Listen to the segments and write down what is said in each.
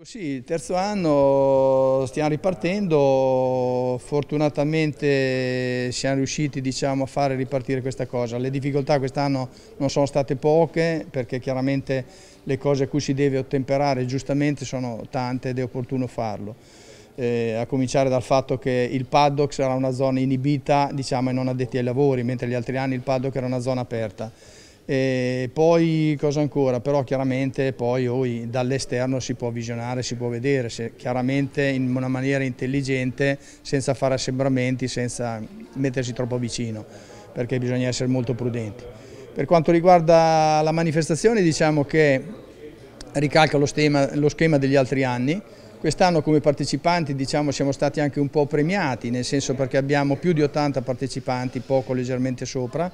Sì, il terzo anno stiamo ripartendo, fortunatamente siamo riusciti diciamo, a fare ripartire questa cosa. Le difficoltà quest'anno non sono state poche perché chiaramente le cose a cui si deve ottemperare giustamente sono tante ed è opportuno farlo. Eh, a cominciare dal fatto che il paddock sarà una zona inibita diciamo, ai non addetti ai lavori, mentre gli altri anni il paddock era una zona aperta. E poi cosa ancora? Però chiaramente poi oh, dall'esterno si può visionare, si può vedere, se, chiaramente in una maniera intelligente, senza fare assembramenti, senza mettersi troppo vicino, perché bisogna essere molto prudenti. Per quanto riguarda la manifestazione diciamo che ricalca lo schema, lo schema degli altri anni, Quest'anno come partecipanti diciamo, siamo stati anche un po' premiati, nel senso perché abbiamo più di 80 partecipanti, poco leggermente sopra,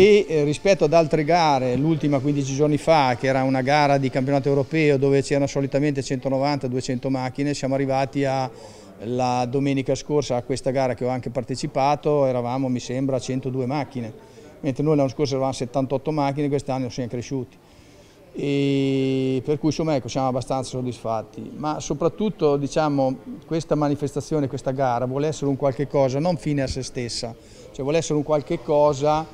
e eh, rispetto ad altre gare, l'ultima 15 giorni fa che era una gara di campionato europeo dove c'erano solitamente 190-200 macchine, siamo arrivati a la domenica scorsa a questa gara che ho anche partecipato eravamo mi sembra 102 macchine, mentre noi l'anno scorso eravamo 78 macchine, quest'anno siamo cresciuti. E per cui insomma ecco, siamo abbastanza soddisfatti, ma soprattutto diciamo, questa manifestazione, questa gara vuole essere un qualche cosa, non fine a se stessa, cioè vuole essere un qualche cosa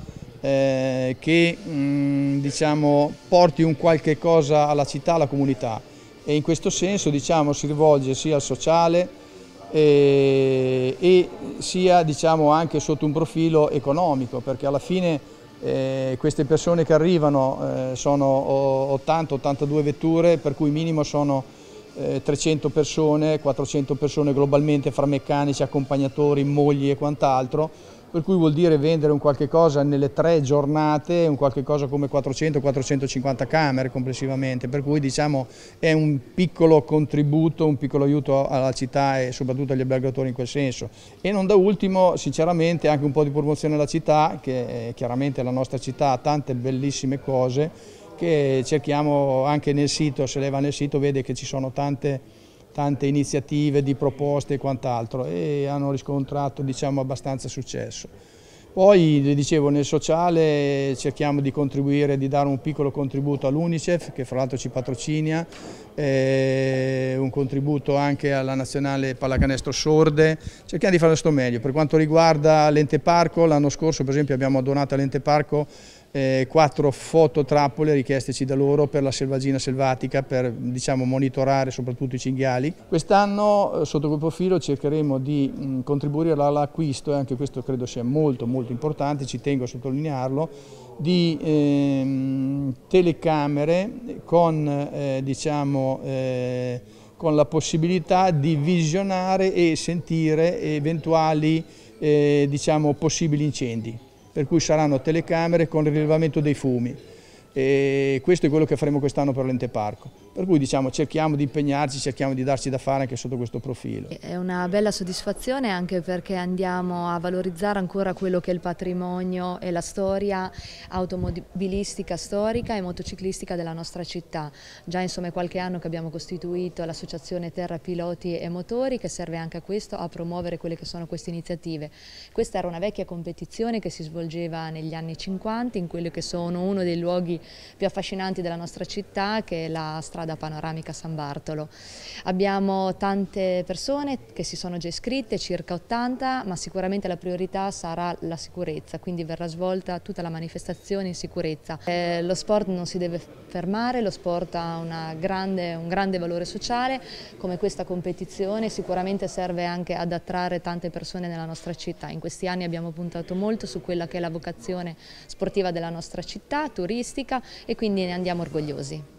eh, che mh, mm, diciamo, porti un qualche cosa alla città, alla comunità e in questo senso diciamo, si rivolge sia al sociale e, eh, e sia diciamo, anche sotto un profilo economico perché alla fine eh, queste persone che arrivano eh, sono 80-82 vetture per cui minimo sono 300 eh, persone, 400 persone globalmente fra meccanici, accompagnatori, mogli e quant'altro per cui vuol dire vendere un qualche cosa nelle tre giornate, un qualche cosa come 400-450 camere complessivamente, per cui diciamo è un piccolo contributo, un piccolo aiuto alla città e soprattutto agli albergatori in quel senso. E non da ultimo, sinceramente, anche un po' di promozione alla città, che è chiaramente la nostra città ha tante bellissime cose, che cerchiamo anche nel sito, se lei va nel sito vede che ci sono tante tante iniziative di proposte e quant'altro e hanno riscontrato diciamo, abbastanza successo. Poi, dicevo, nel sociale cerchiamo di contribuire, di dare un piccolo contributo all'Unicef, che fra l'altro ci patrocina, eh, contributo anche alla nazionale pallacanestro sorde, cerchiamo di fare questo meglio. Per quanto riguarda l'ente parco, l'anno scorso per esempio abbiamo donato all'ente parco eh, quattro fototrappole richiesteci da loro per la selvaggina selvatica, per diciamo, monitorare soprattutto i cinghiali. Quest'anno eh, sotto quel profilo cercheremo di mh, mm, contribuire all'acquisto, e anche questo credo sia molto molto importante, ci tengo a sottolinearlo, di ehm, telecamere con eh, diciamo, eh, con la possibilità di visionare e sentire eventuali eh, diciamo, possibili incendi, per cui saranno telecamere con il rilevamento dei fumi. E questo è quello che faremo quest'anno per l'ente parco. Per cui diciamo, cerchiamo di impegnarci, cerchiamo di darci da fare anche sotto questo profilo. È una bella soddisfazione anche perché andiamo a valorizzare ancora quello che è il patrimonio e la storia automobilistica storica e motociclistica della nostra città. Già insomma è qualche anno che abbiamo costituito l'associazione Terra Piloti e Motori che serve anche a questo, a promuovere quelle che sono queste iniziative. Questa era una vecchia competizione che si svolgeva negli anni 50 in quello che sono uno dei luoghi più affascinanti della nostra città che è la strada strada panoramica San Bartolo. Abbiamo tante persone che si sono già iscritte, circa 80, ma sicuramente la priorità sarà la sicurezza, quindi verrà svolta tutta la manifestazione in sicurezza. Eh, lo sport non si deve fermare, lo sport ha grande, un grande valore sociale, come questa competizione sicuramente serve anche ad attrarre tante persone nella nostra città. In questi anni abbiamo puntato molto su quella che è la vocazione sportiva della nostra città, turistica e quindi ne andiamo orgogliosi.